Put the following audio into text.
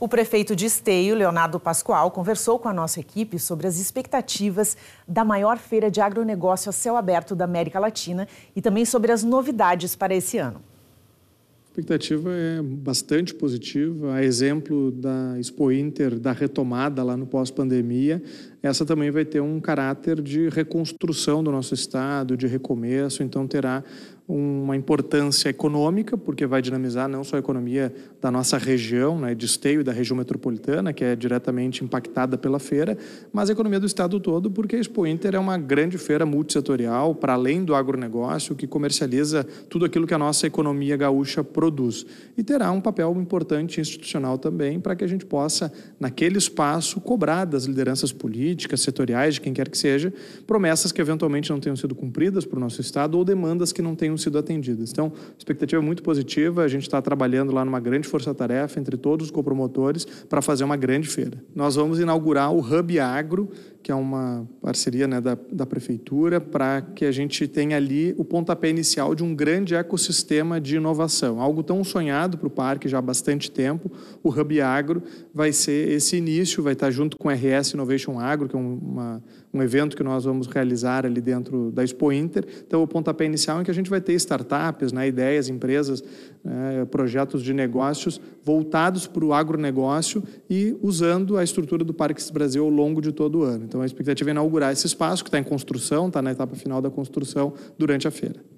O prefeito de Esteio, Leonardo Pascoal, conversou com a nossa equipe sobre as expectativas da maior feira de agronegócio a céu aberto da América Latina e também sobre as novidades para esse ano. A expectativa é bastante positiva. A exemplo da Expo Inter, da retomada lá no pós-pandemia, essa também vai ter um caráter de reconstrução do nosso estado, de recomeço, então terá uma importância econômica, porque vai dinamizar não só a economia da nossa região, né, de esteio e da região metropolitana, que é diretamente impactada pela feira, mas a economia do estado todo, porque a Expo Inter é uma grande feira multissetorial, para além do agronegócio, que comercializa tudo aquilo que a nossa economia gaúcha produz. E terá um papel importante institucional também, para que a gente possa, naquele espaço, cobrar das lideranças políticas, setoriais, de quem quer que seja, promessas que eventualmente não tenham sido cumpridas para o nosso estado ou demandas que não tenham tenham sido atendidas. Então, expectativa muito positiva, a gente está trabalhando lá numa grande força-tarefa entre todos os copromotores para fazer uma grande feira. Nós vamos inaugurar o Hub Agro, que é uma parceria né, da, da prefeitura, para que a gente tenha ali o pontapé inicial de um grande ecossistema de inovação. Algo tão sonhado para o parque já há bastante tempo, o Hub Agro vai ser esse início, vai estar tá junto com o RS Innovation Agro, que é uma, um evento que nós vamos realizar ali dentro da Expo Inter. Então, o pontapé inicial é que a gente vai ter startups, né, ideias, empresas, né, projetos de negócios voltados para o agronegócio e usando a estrutura do Parques Brasil ao longo de todo o ano. Então, então a expectativa é inaugurar esse espaço que está em construção, está na etapa final da construção durante a feira.